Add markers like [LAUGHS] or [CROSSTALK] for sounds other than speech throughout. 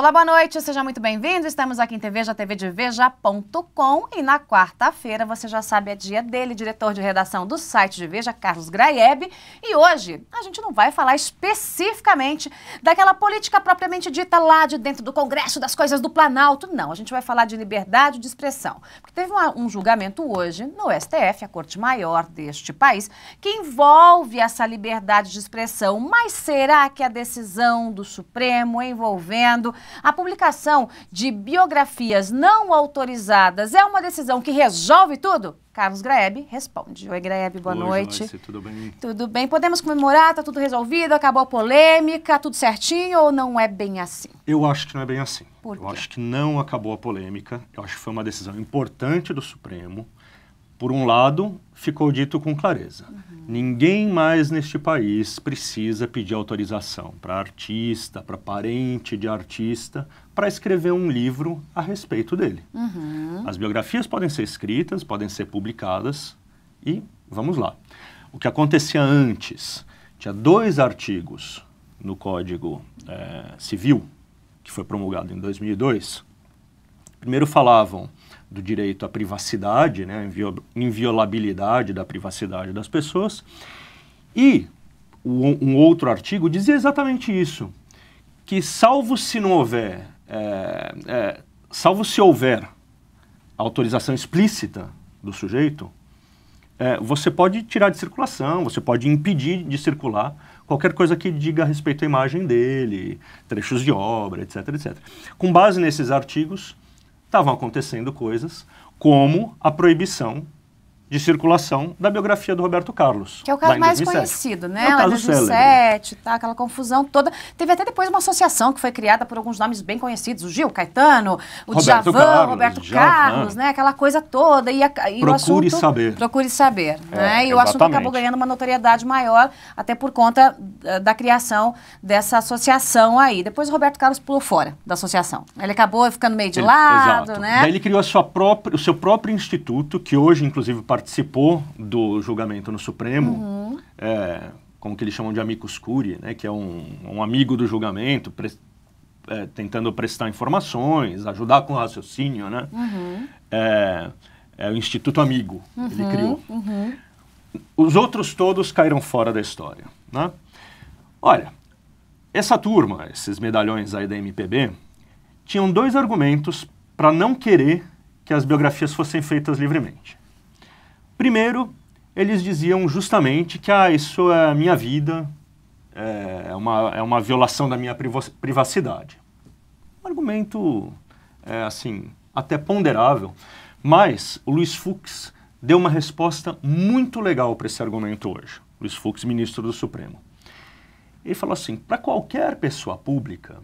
Olá, boa noite, seja muito bem-vindo. Estamos aqui em TVJ, TV de Veja.com e na quarta-feira, você já sabe, é dia dele, diretor de redação do site de Veja, Carlos Graeb. E hoje a gente não vai falar especificamente daquela política propriamente dita lá de dentro do Congresso, das coisas do Planalto, não. A gente vai falar de liberdade de expressão. Porque teve uma, um julgamento hoje no STF, a Corte Maior deste país, que envolve essa liberdade de expressão. Mas será que a decisão do Supremo envolvendo a publicação de biografias não autorizadas é uma decisão que resolve tudo? Carlos Graeb responde. Oi, Graeb, boa Oi, noite. Joyce, tudo bem? Tudo bem. Podemos comemorar? Está tudo resolvido? Acabou a polêmica? Tudo certinho ou não é bem assim? Eu acho que não é bem assim. Por quê? Eu acho que não acabou a polêmica. Eu acho que foi uma decisão importante do Supremo. Por um lado, ficou dito com clareza. Uhum Ninguém mais neste país precisa pedir autorização para artista, para parente de artista, para escrever um livro a respeito dele. Uhum. As biografias podem ser escritas, podem ser publicadas e vamos lá. O que acontecia antes? Tinha dois artigos no Código é, Civil, que foi promulgado em 2002. Primeiro falavam do direito à privacidade, né, inviolabilidade da privacidade das pessoas. E um outro artigo dizia exatamente isso, que salvo se não houver, é, é, salvo se houver autorização explícita do sujeito, é, você pode tirar de circulação, você pode impedir de circular qualquer coisa que diga a respeito à imagem dele, trechos de obra, etc, etc. Com base nesses artigos, estavam acontecendo coisas como a proibição de circulação da biografia do Roberto Carlos. Que é o caso mais 2007. conhecido, né? É o caso 2007, tá, aquela confusão toda. Teve até depois uma associação que foi criada por alguns nomes bem conhecidos, o Gil, Caetano, o Roberto Djavan, Carlos, Roberto Djavan. Carlos, né? Aquela coisa toda. E, a, e procure assunto, saber. Procure saber, é, né? E exatamente. o assunto acabou ganhando uma notoriedade maior, até por conta eh, da, criação dessa associação aí. Depois o Roberto Carlos pulou fora da associação. Ele acabou ficando meio de ele, lado, exato. né? Daí ele criou sua própria, o seu próprio instituto, que hoje, inclusive, participou do julgamento no Supremo, uhum. é, como que eles chamam de amicus curiae, né, que é um, um amigo do julgamento, pre é, tentando prestar informações, ajudar com o raciocínio, né? Uhum. É, é, o Instituto Amigo, uhum, ele criou. Uhum. Os outros todos caíram fora da história, né? Olha, essa turma, esses medalhões aí da MPB, tinham dois argumentos para não querer que as biografias fossem feitas livremente. Primeiro, eles diziam justamente que ah, isso é minha vida, é, é uma, é uma violação da minha privacidade. Um argumento, é, assim, até ponderável, mas o Luiz Fux deu uma resposta muito legal para esse argumento hoje. Luiz Fux, ministro do Supremo. Ele falou assim: para qualquer pessoa pública,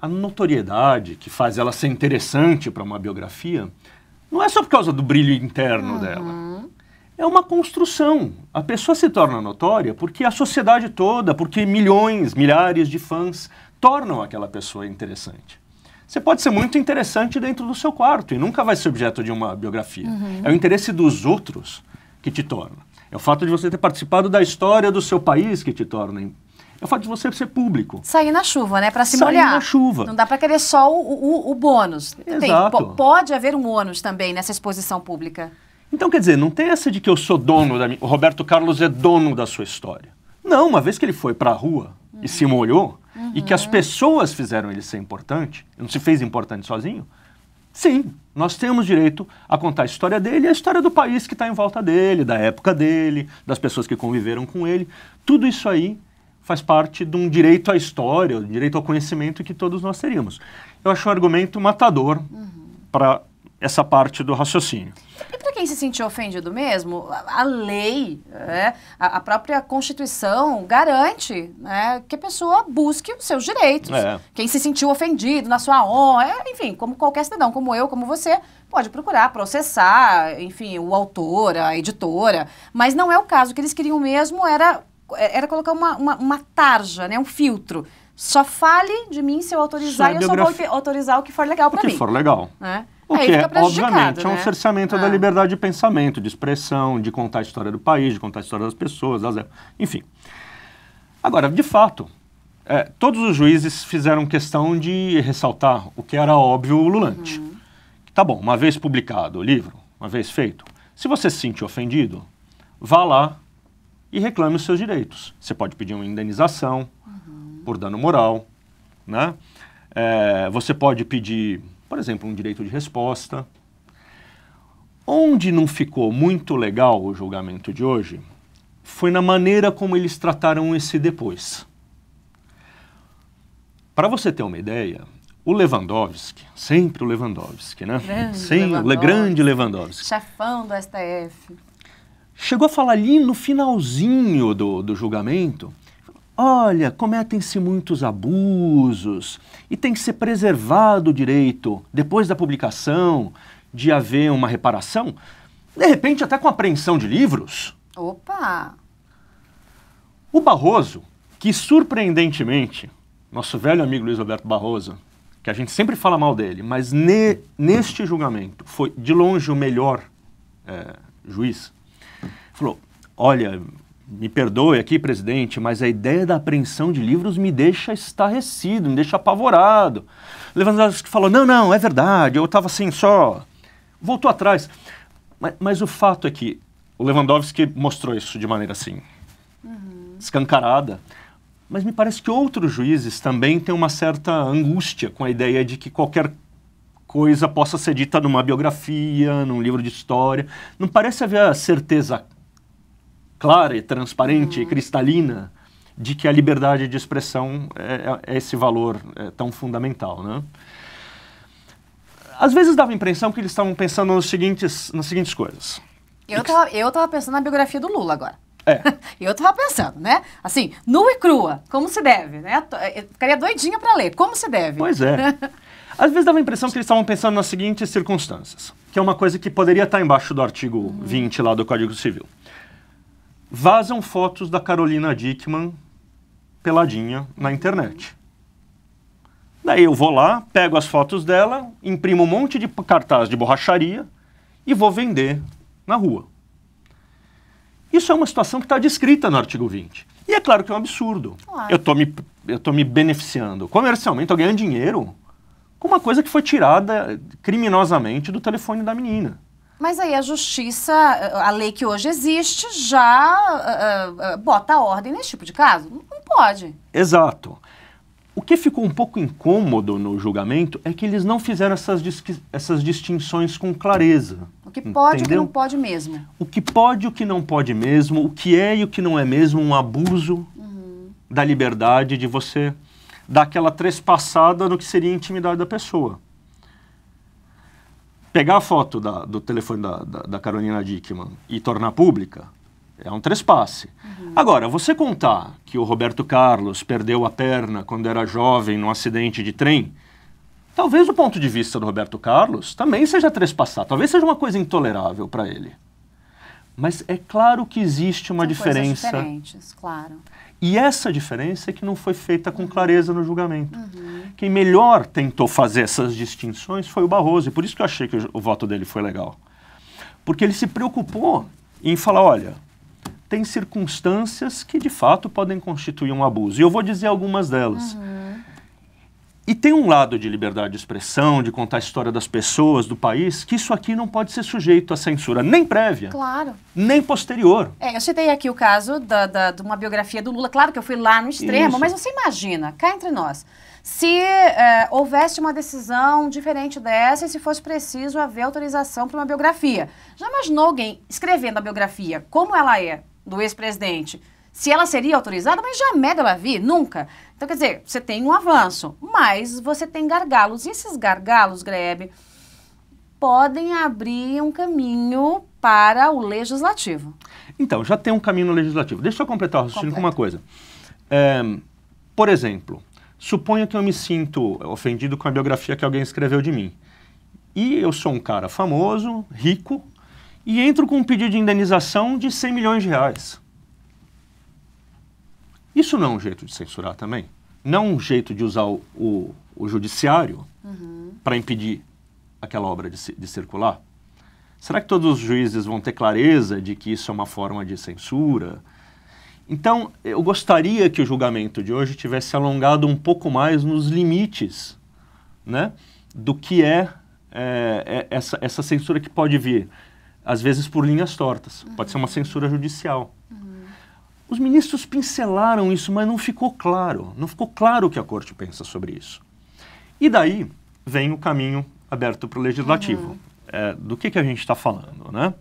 a notoriedade que faz ela ser interessante para uma biografia não é só por causa do brilho interno uhum. dela. É uma construção. A pessoa se torna notória porque a sociedade toda, porque milhões, milhares de fãs tornam aquela pessoa interessante. Você pode ser muito interessante dentro do seu quarto e nunca vai ser objeto de uma biografia. Uhum. É o interesse dos outros que te torna. É o fato de você ter participado da história do seu país que te torna é o fato de você ser público. Sair na chuva, né? Para se Sair molhar. Sair na chuva. Não dá para querer só o, o, o bônus. Exato. Tem, pode haver um ônus também nessa exposição pública. Então, quer dizer, não tem essa de que eu sou dono da minha... O Roberto Carlos é dono da sua história. Não, uma vez que ele foi para a rua uhum. e se molhou, uhum. e que as uhum. pessoas fizeram ele ser importante, não se fez importante sozinho, sim, nós temos direito a contar a história dele e a história do país que está em volta dele, da época dele, das pessoas que conviveram com ele. Tudo isso aí faz parte de um direito à história, um direito ao conhecimento que todos nós teríamos. Eu acho um argumento matador uhum. para essa parte do raciocínio. E para quem se sentiu ofendido mesmo, a, lei, é, a, própria Constituição garante né, que a pessoa busque os seus direitos. É. Quem se sentiu ofendido na sua honra, é, enfim, como qualquer cidadão, como eu, como você, pode procurar processar, enfim, o autor, a editora. Mas não é o caso. O que eles queriam mesmo era é, era colocar uma, uma, uma tarja, né? um filtro. Só fale de mim se eu autorizar é e eu biografia... só vou autorizar o que for legal para mim. O que for legal. Né? O Aí que é, obviamente, né? é um né? cerceamento da é. liberdade de pensamento, de expressão, de contar a história do país, de contar a história das pessoas, das... enfim. Agora, de fato, é, todos os juízes fizeram questão de ressaltar o que era óbvio lulante Uhum. Tá bom, uma vez publicado o livro, uma vez feito, se você se sentir ofendido, vá lá e reclame os seus direitos. Você pode pedir uma indenização uhum. por dano moral, né? É, você pode pedir, por exemplo, um direito de resposta. Onde não ficou muito legal o julgamento de hoje foi na maneira como eles trataram esse depois. Para você ter uma ideia, o Lewandowski, sempre o Lewandowski, né? Grande Sim, Lewandowski. o grande Lewandowski. Chefão do STF. Chegou a falar ali no finalzinho do, do julgamento, olha, cometem-se muitos abusos e tem que ser preservado o direito, depois da publicação, de haver uma reparação, de repente até com apreensão de livros. Opa! O Barroso, que surpreendentemente, nosso velho amigo Luiz Roberto Barroso, que a gente sempre fala mal dele, mas ne, neste julgamento foi de longe o melhor é, juiz falou: Olha, me perdoe aqui, presidente, mas a ideia da apreensão de livros me deixa estarrecido, me deixa apavorado. Lewandowski falou: Não, não, é verdade, eu estava assim só. Voltou atrás. Mas, mas, o fato é que o Lewandowski mostrou isso de maneira assim, uhum. escancarada. Mas me parece que outros juízes também têm uma certa angústia com a ideia de que qualquer coisa possa ser dita numa biografia, num livro de história. Não parece haver a certeza clara, transparente, uhum. cristalina, de que a liberdade de expressão é, é esse valor é, tão fundamental. Né? Às vezes dava a impressão que eles estavam pensando nos seguintes, nas seguintes coisas. Eu estava eu tava pensando na biografia do Lula agora. É. [LAUGHS] Eu tava pensando, né? Assim, nua e crua, como se deve, né? Eh, eu ficaria doidinha para ler, como se deve. Pois é. [LAUGHS] Às vezes dava a impressão que eles estavam pensando nas seguintes circunstâncias, que é uma coisa que poderia estar embaixo do artigo 20 uhum. lá do Código Civil. Vazam fotos da Carolina Dickman peladinha na internet. Daí eu vou lá, pego as fotos dela, imprimo um monte de cartaz de borracharia e vou vender na rua. Isso é uma situação que está descrita no artigo 20. E é claro que é um absurdo. Eu estou me, eu tô me beneficiando comercialmente, estou ganhando dinheiro com uma coisa que foi tirada criminosamente do telefone da menina. Mas aí a justiça, a lei que hoje existe, já uh, uh, bota ordem nesse tipo de caso? Não pode. Exato. O que ficou um pouco incômodo no julgamento é que eles não fizeram essas, essas distinções com clareza. O que pode e o que não pode mesmo. O que pode e o que não pode mesmo, o que é e o que não é mesmo um abuso uhum. da liberdade de você dar aquela trespassada no que seria a intimidade da pessoa pegar a foto da, do telefone da, da, da, Carolina Dickman e tornar pública é um trespasse. Uhum. Agora, você contar que o Roberto Carlos perdeu a perna quando era jovem num acidente de trem, talvez o ponto de vista do Roberto Carlos também seja trespassar, talvez seja uma coisa intolerável para ele. Mas é claro que existe uma São diferença. diferentes, claro. E essa diferença é que não foi feita com uhum. clareza no julgamento. Uhum. Quem melhor tentou fazer essas distinções foi o Barroso, e por isso que eu achei que o voto dele foi legal. Porque ele se preocupou em falar: olha, tem circunstâncias que de fato podem constituir um abuso, e eu vou dizer algumas delas. Uhum. E tem um lado de liberdade de expressão, de contar a história das pessoas, do país, que isso aqui não pode ser sujeito à censura, nem prévia. Claro. Nem posterior. É, eu citei aqui o caso da, da, de uma biografia do Lula. Claro que eu fui lá no extremo, isso. mas você imagina, cá entre nós, se é, houvesse uma decisão diferente dessa e se fosse preciso haver autorização para uma biografia. Já imaginou alguém escrevendo a biografia como ela é do ex-presidente? se ela seria autorizada, mas jamais ela vi, nunca. Então, quer dizer, você tem um avanço, mas você tem gargalos. E esses gargalos, Grebe, podem abrir um caminho para o legislativo. Então, já tem um caminho no legislativo. Deixa eu completar o raciocínio Completa. com uma coisa. É, por exemplo, suponha que eu me sinto ofendido com a biografia que alguém escreveu de mim. E eu sou um cara famoso, rico, e entro com um pedido de indenização de 100 milhões de reais. Isso não é um jeito de censurar também? Não é um jeito de usar o, o, o judiciário uhum. para impedir aquela obra de, de circular? Será que todos os juízes vão ter clareza de que isso é uma forma de censura? Então, eu gostaria que o julgamento de hoje tivesse alongado um pouco mais nos limites né, do que é, é, é essa, essa censura que pode vir, às vezes por linhas tortas. Uhum. Pode ser uma uhum. censura judicial. Os ministros pincelaram isso, mas não ficou claro. Não ficou claro o que a corte pensa sobre isso. E daí vem o caminho aberto para o legislativo. Uhum. É, do que, que a gente está falando, né?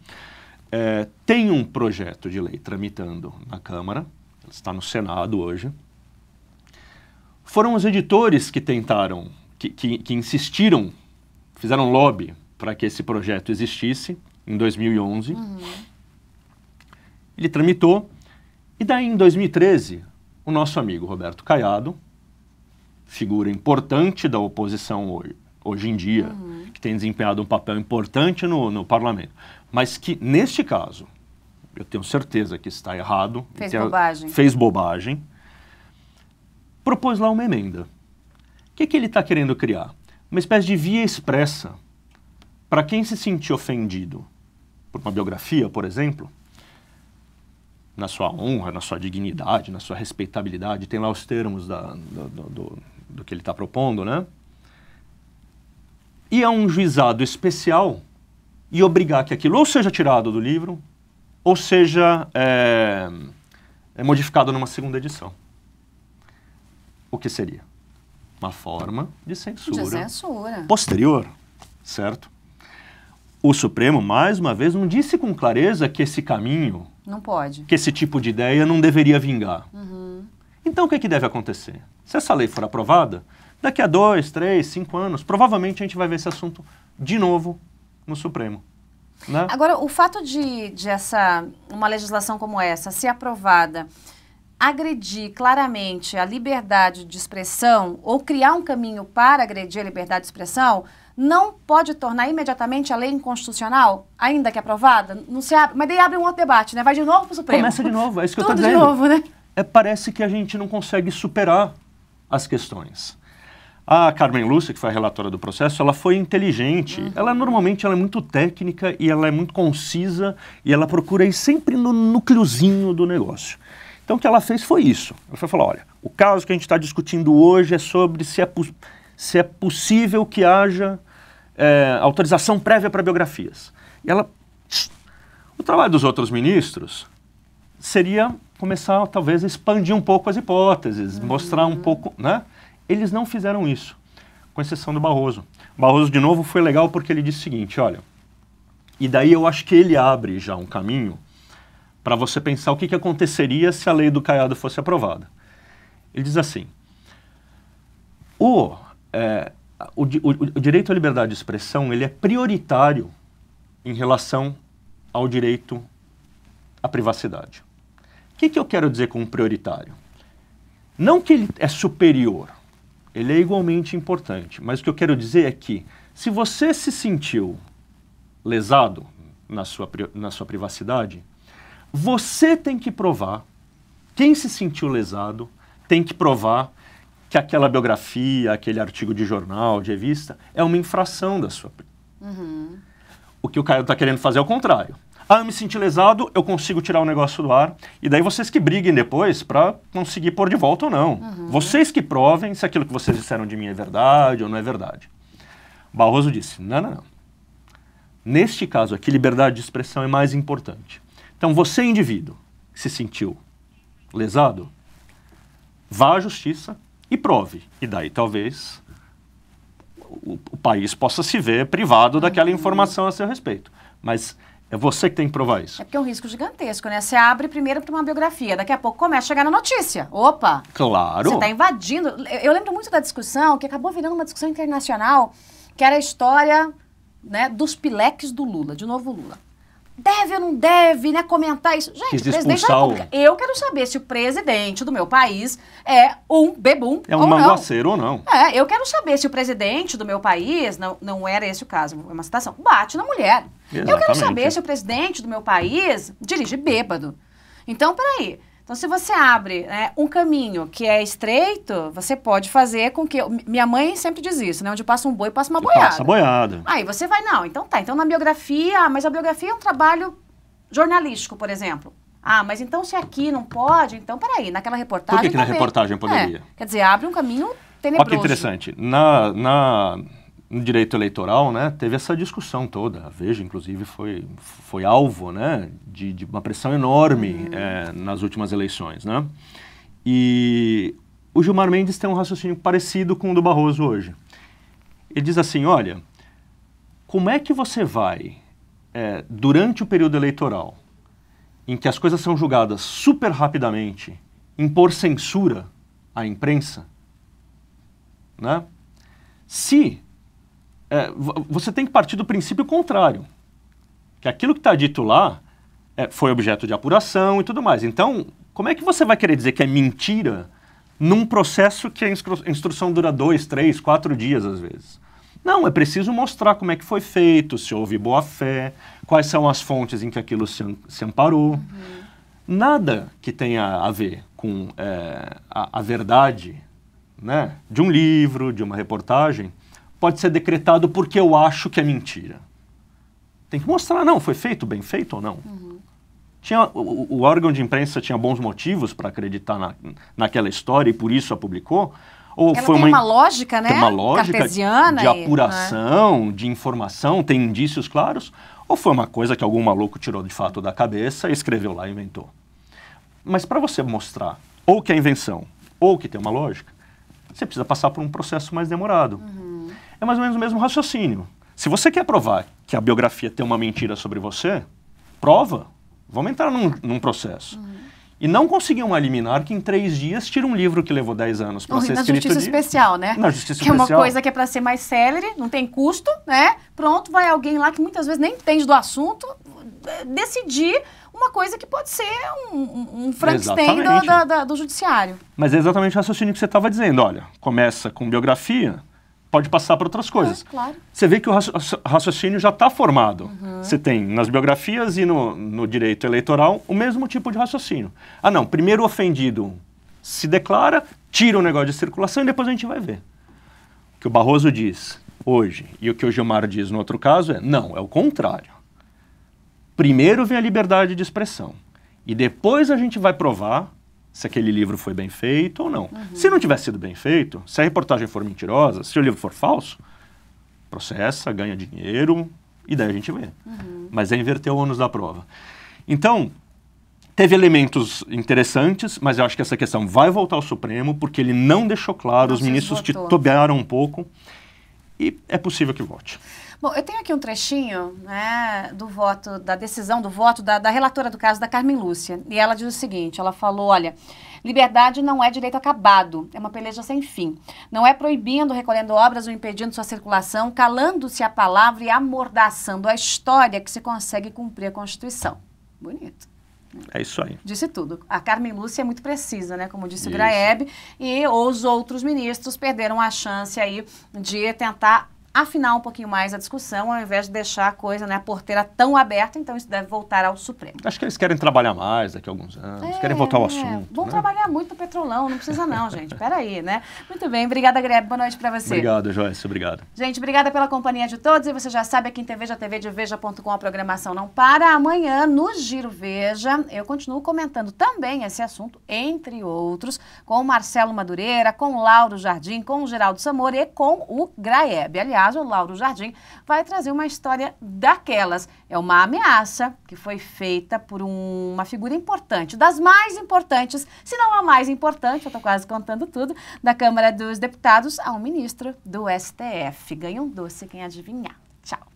É, tem um projeto de lei tramitando na Câmara, está no Senado hoje. Foram os editores que tentaram, que, que, que insistiram, fizeram lobby para que esse projeto existisse em 2011. Uhum. Ele tramitou, e daí, em 2013, o nosso amigo Roberto Caiado, figura importante da oposição hoje, hoje em dia, uhum. que tem desempenhado um papel importante no, no parlamento, mas que, neste caso, eu tenho certeza que está errado. Fez é bobagem. Fez bobagem. Propôs lá uma emenda. O que, é que ele está querendo criar? Uma espécie de via expressa para quem se sentir ofendido por uma biografia, por exemplo, na sua honra, na sua dignidade, na sua respeitabilidade, tem lá os termos da, do, do, do que ele está propondo, né? E a é um juizado especial e obrigar que aquilo ou seja tirado do livro ou seja é, é modificado numa segunda edição. O que seria? Uma forma de censura, de censura. posterior, certo? O Supremo, mais uma vez, não disse com clareza que esse caminho não pode. Que esse tipo de ideia não deveria vingar. Uhum. Então, o que, é que deve acontecer? Se essa lei for aprovada, daqui a dois, três, cinco anos, provavelmente a gente vai ver esse assunto de novo no Supremo. Né? Agora, o fato de, de essa, uma legislação como essa ser aprovada agredir claramente a liberdade de expressão ou criar um caminho para agredir a liberdade de expressão não pode tornar imediatamente a lei inconstitucional, ainda que aprovada? Não se abre, mas daí abre um outro debate, né? Vai de novo para o Supremo. Começa de novo, é isso que eu estou dizendo. Tudo de novo, né? É, parece que a gente não consegue superar as questões. A Carmen Lúcia, que foi a relatora do processo, ela foi inteligente. Uhum. Ela normalmente ela é muito técnica e ela é muito concisa e ela procura ir sempre no núcleozinho do negócio. Então o que ela fez foi isso. Ela foi falar, olha, o caso que a gente está discutindo hoje é sobre se é possível se é possível que haja é, autorização prévia para biografias. E ela. O trabalho dos outros ministros seria começar, talvez, a expandir um pouco as hipóteses, uhum. mostrar um uhum. pouco. Né? Eles não fizeram isso, com exceção do Barroso. O Barroso, de novo, foi legal porque ele disse o seguinte: olha, e daí eu acho que ele abre já um caminho para você pensar o que, que aconteceria se a lei do Caiado fosse aprovada. Ele diz assim: o é, o, o, o, direito à liberdade de expressão ele é prioritário em relação ao direito à privacidade. O que, que eu quero dizer com prioritário? Não que ele é superior, ele é igualmente importante, mas o que eu quero dizer é que se você se sentiu lesado na sua, na sua privacidade, você tem que provar, quem se sentiu lesado tem que provar que aquela biografia, aquele artigo de jornal, de revista, é uma infração da sua. Uhum. O que o Caio está querendo fazer é o contrário. Ah, eu me senti lesado, eu consigo tirar o negócio do ar. E daí vocês que briguem depois para conseguir pôr de volta ou não. Uhum. Vocês que provem se aquilo que vocês disseram de mim é verdade ou não é verdade. Barroso disse: não, não, não. Neste caso aqui, liberdade de expressão é mais importante. Então, você, indivíduo, que se sentiu lesado, vá à justiça, e prove. E daí talvez o, o país possa se ver privado daquela uhum. informação a seu respeito. Mas é você que tem que provar isso. É porque é um risco gigantesco, né? Você abre primeiro para uma biografia, daqui a pouco começa a chegar na notícia. Opa! Claro! Você está invadindo. Eu lembro muito da discussão, que acabou virando uma discussão internacional, que era a história né, dos pileques do Lula, de novo Lula deve ou não deve, né, comentar isso. Gente, Quis o presidente da República. Eu quero saber se o presidente do meu país é um bebum é um ou ou não. É, eu quero saber se o presidente do meu país, não, não era esse o caso, é uma citação, bate na mulher. Exatamente. Eu quero saber se o presidente do meu país dirige bêbado. Então, peraí, então, se você abre né, um caminho que é estreito, você pode fazer com que. Minha mãe sempre diz isso, né? Onde passa um boi, passa uma boiada. Passa boiada. Aí você vai, não, então tá. Então, na biografia, ah, mas a biografia é um trabalho jornalístico, por exemplo. Ah, mas então se aqui não pode, então peraí, naquela reportagem. Por que, que na reportagem poderia? É, quer dizer, abre um caminho tenebroso. Olha que interessante. Na, na, no direito eleitoral, né, teve essa discussão toda. A Veja, inclusive, foi, foi alvo né, de, de uma pressão enorme uhum. é, nas últimas eleições. Né? E o Gilmar Mendes tem um raciocínio parecido com o do Barroso hoje. Ele diz assim: olha, como é que você vai, é, durante o período eleitoral, em que as coisas são julgadas super rapidamente, impor censura à imprensa? Né? Se é, você tem que partir do princípio contrário. Que aquilo que está dito lá é, foi objeto de apuração e tudo mais. Então, como é que você vai querer dizer que é mentira num processo que a instrução dura dois, três, quatro dias às vezes? Não, é preciso mostrar como é que foi feito, se houve boa fé, quais são as fontes em que aquilo se, se amparou. Uhum. Nada que tenha a ver com é, a, a, verdade né, de um livro, de uma reportagem, pode ser decretado porque eu acho que é mentira. Tem que mostrar, não, foi feito, bem feito ou não. Uhum. Tinha, o, o, órgão de imprensa tinha bons motivos para acreditar na, naquela história e por isso a publicou. Ou Ela foi uma, uma, lógica, né? Tem uma lógica Cartesiana de e, né? apuração, é? de informação, tem indícios claros. Ou foi uma coisa que algum maluco tirou de fato da cabeça, escreveu lá e inventou. Mas para você mostrar ou que é invenção ou que tem uma lógica, você precisa passar por um processo mais demorado. Uhum. É mais ou menos o mesmo raciocínio. Se você quer provar que a biografia tem uma mentira sobre você, prova. Vamos entrar num, num processo. Uhum. E não conseguiu eliminar liminar que em três dias tira um livro que levou dez anos para ser na escrito. Na justiça de... especial, né? Na justiça que especial. Que é uma coisa que é para ser mais célere, não tem custo, né? Pronto, vai alguém lá que muitas vezes nem entende do assunto eh, decidir uma coisa que pode ser um, um Frankenstein do, do, do, judiciário. Mas é exatamente o raciocínio que você estava dizendo. Olha, começa com biografia, pode passar para outras coisas. claro. Você vê que o raciocínio já está formado. Uhum. Você tem nas biografias e no, no direito eleitoral o mesmo tipo de raciocínio. Ah, não, primeiro o ofendido se declara, tira o negócio de circulação e depois a gente vai ver. O que o Barroso diz hoje e o que o Gilmar diz no outro caso é: não, é o contrário. Primeiro vem a liberdade de expressão e depois a gente vai provar se aquele livro foi bem feito ou não. Uhum. Se não tiver sido bem feito, se a reportagem for mentirosa, se o livro for falso, processa, ganha dinheiro e daí a gente vê. Uhum. Mas é inverter o ônus da prova. Então, teve elementos interessantes, mas eu acho que essa questão vai voltar ao Supremo porque ele não deixou claro, não os ministros esgotou. titubearam um pouco e é possível que volte. Bom, eu tenho aqui um trechinho né, do voto, da decisão do voto da, da relatora do caso, da Carmen Lúcia. E ela diz o seguinte: ela falou, olha. Liberdade não é direito acabado, é uma peleja sem fim. Não é proibindo, recolhendo obras ou impedindo sua circulação, calando-se a palavra e amordaçando a história que se consegue cumprir a Constituição. Bonito. Né? É isso aí. Disse tudo. A Carmen Lúcia é muito precisa, né? Como disse isso. o Graeb, e os outros ministros perderam a chance aí de tentar afinar um pouquinho mais a discussão, ao invés de deixar a coisa, né, a porteira tão aberta, então isso deve voltar ao Supremo. Acho que eles querem trabalhar mais daqui a alguns anos, é, querem voltar ao assunto. Vão né? trabalhar muito no petrolão, não precisa não, gente, peraí, né? Muito bem, obrigada, Greb, boa noite para você. Obrigado, Joyce, obrigado. Gente, obrigada pela companhia de todos, e você já sabe, aqui em TV, já TV de Veja.com, a programação não para. Amanhã, no Giro Veja, eu continuo comentando também esse assunto, entre outros, com o Marcelo Madureira, com o Lauro Jardim, com o Geraldo Samor e com o Graeb. Aliás, caso, Lauro Jardim, vai trazer uma história daquelas. É uma ameaça que foi feita por um, uma figura importante, das mais importantes, se não a mais importante, eu estou quase contando tudo, da Câmara dos Deputados a um ministro do STF. Ganha um doce quem adivinhar. Tchau.